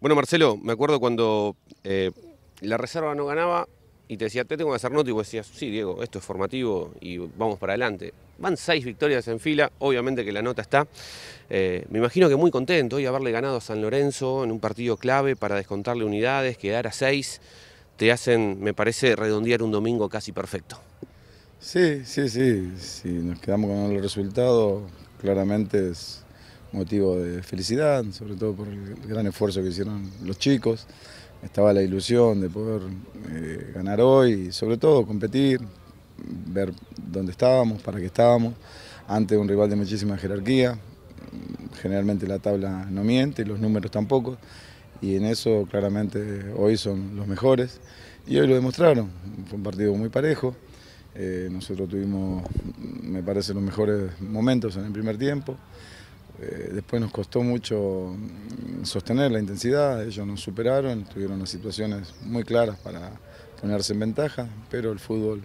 Bueno, Marcelo, me acuerdo cuando eh, la reserva no ganaba y te decía, te tengo que hacer nota, y vos decías, sí, Diego, esto es formativo y vamos para adelante. Van seis victorias en fila, obviamente que la nota está. Eh, me imagino que muy contento y haberle ganado a San Lorenzo en un partido clave para descontarle unidades, quedar a seis, te hacen, me parece, redondear un domingo casi perfecto. Sí, sí, sí. Si nos quedamos con el resultado, claramente es motivo de felicidad, sobre todo por el gran esfuerzo que hicieron los chicos. Estaba la ilusión de poder eh, ganar hoy y sobre todo competir, ver dónde estábamos, para qué estábamos, ante un rival de muchísima jerarquía. Generalmente la tabla no miente, los números tampoco, y en eso claramente hoy son los mejores. Y hoy lo demostraron, fue un partido muy parejo. Eh, nosotros tuvimos, me parece, los mejores momentos en el primer tiempo. Eh, después nos costó mucho mm, sostener la intensidad, ellos nos superaron, tuvieron unas situaciones muy claras para ponerse en ventaja, pero el fútbol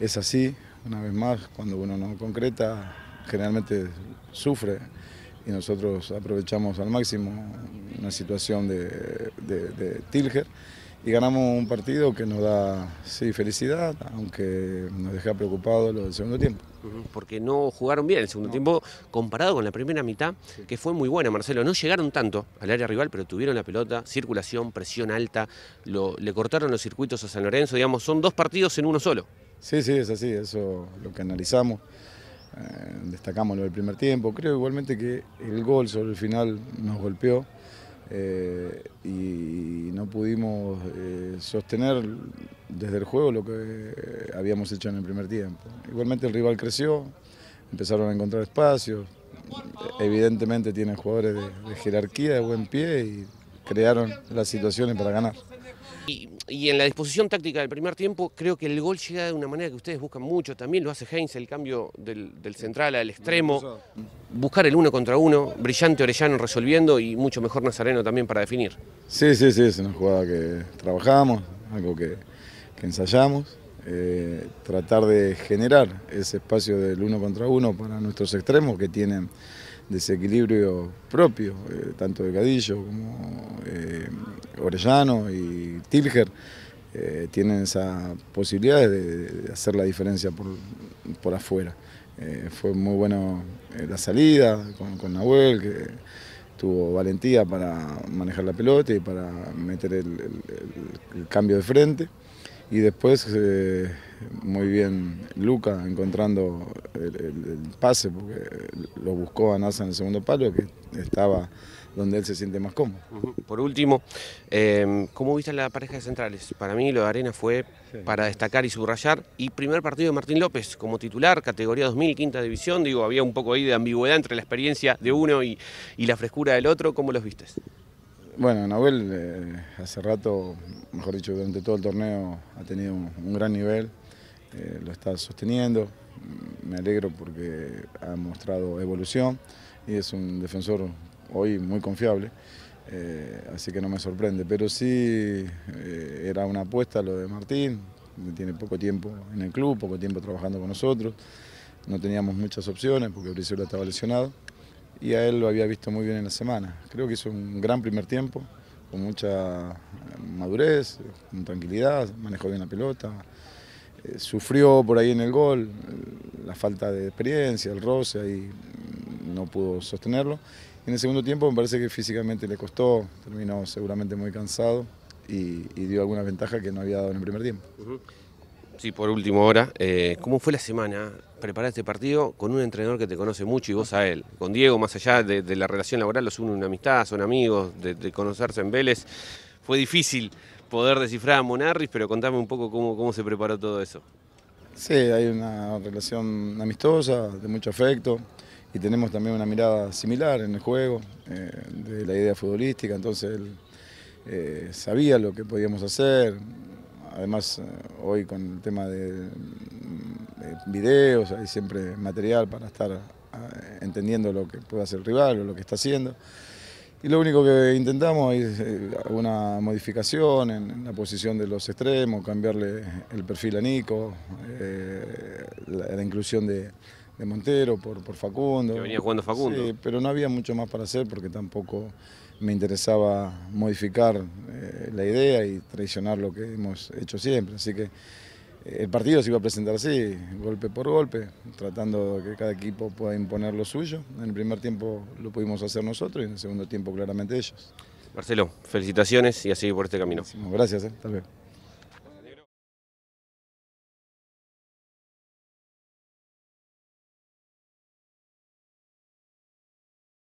es así, una vez más, cuando uno no concreta, generalmente sufre y nosotros aprovechamos al máximo una situación de, de Tilger y ganamos un partido que nos da felicidad, aunque nos deja preocupado lo del segundo tiempo. Porque no jugaron bien el segundo tiempo comparado con la primera mitad, que fue muy buena, Marcelo. No llegaron tanto al área rival, pero tuvieron la pelota, circulación, presión alta, le cortaron los circuitos a San Lorenzo, digamos, son dos partidos en uno solo. Sí, sí, es así, eso lo que analizamos. Eh, destacamos lo del primer tiempo. Creo igualmente que el gol sobre el final nos golpeó. Eh, y no pudimos eh, sostener desde el juego lo que eh, habíamos hecho en el primer tiempo. Igualmente el rival creció, empezaron a encontrar espacios, evidentemente tienen jugadores de jerarquía, de buen pie y crearon las situaciones para ganar. Y, en la disposición táctica del primer tiempo, creo que el gol llega de una manera que ustedes buscan mucho. También lo hace Heinz, el cambio del, central al extremo. Buscar el uno contra uno, brillante Orellano resolviendo y mucho mejor Nazareno también para definir. Sí, sí, sí, es una jugada que trabajamos, algo que, ensayamos. Eh, tratar de generar ese espacio del uno contra uno para nuestros extremos que tienen desequilibrio propio, eh, tanto de Cadillo como eh, Orellano y Tilger, eh, tienen esa posibilidad de, hacer la diferencia por, afuera. fue muy bueno la salida con, Nahuel, que tuvo valentía para manejar la pelota y para meter el cambio de frente. Y después, eh, muy bien, Luca encontrando el, pase, porque lo buscó a NASA en el segundo palo, que estaba donde él se siente más cómodo. Por último, em, ¿cómo viste la pareja de centrales? Para mí lo de Arena fue para destacar y subrayar. Y primer partido de Martín López como titular, categoría 2000, quinta división. Digo, había un poco ahí de ambigüedad entre la experiencia de uno y, y la frescura del otro. ¿Cómo los viste? Bueno, Nahuel eh, hace rato, mejor dicho, durante todo el torneo ha tenido un, gran nivel, eh, lo está sosteniendo, me alegro porque ha mostrado evolución y es un defensor hoy muy confiable, eh, así que no me sorprende, pero sí era una apuesta lo de Martín, tiene poco tiempo en el club, poco tiempo trabajando con nosotros, no teníamos muchas opciones porque Brizuela estaba lesionado, y a él lo había visto muy bien en la semana. Creo que hizo un gran primer tiempo, con mucha eh, madurez, con tranquilidad, manejó bien la pelota, eh, sufrió por ahí en el gol, eh, la falta de experiencia, el roce, ahí mm, no pudo sostenerlo. en el segundo tiempo me parece que físicamente le costó, terminó seguramente muy cansado y, dio alguna ventaja que no había dado en el primer tiempo. Sí, por último ahora, eh, ¿cómo fue la semana preparar este partido con un entrenador que te conoce mucho y vos a él? Con Diego, más allá de, la relación laboral, los unen una amistad, son amigos, de, conocerse en Vélez. Fue difícil poder descifrar a Monarris, pero contame un poco cómo, se preparó todo eso. Sí, hay una relación amistosa, de mucho afecto, y tenemos también una mirada similar en el juego, eh, de la idea futbolística, entonces él eh, sabía lo que podíamos hacer, además eh, hoy con el tema de, videos, hay siempre material para estar eh, entendiendo lo que puede hacer el rival o lo que está haciendo. Y lo único que intentamos es eh, alguna modificación en la posición de los extremos, cambiarle el perfil a Nico, la inclusión de, Montero, por, por Facundo. Que venía jugando Facundo. pero no había mucho más para hacer porque tampoco me interesaba modificar eh, la idea y traicionar lo que hemos hecho siempre. Así que eh, el partido se iba a presentar así, golpe por golpe, tratando de que cada equipo pueda imponer lo suyo. En el primer tiempo lo pudimos hacer nosotros y en el segundo tiempo claramente ellos. Marcelo, felicitaciones y así por este camino. Gracias, eh. hasta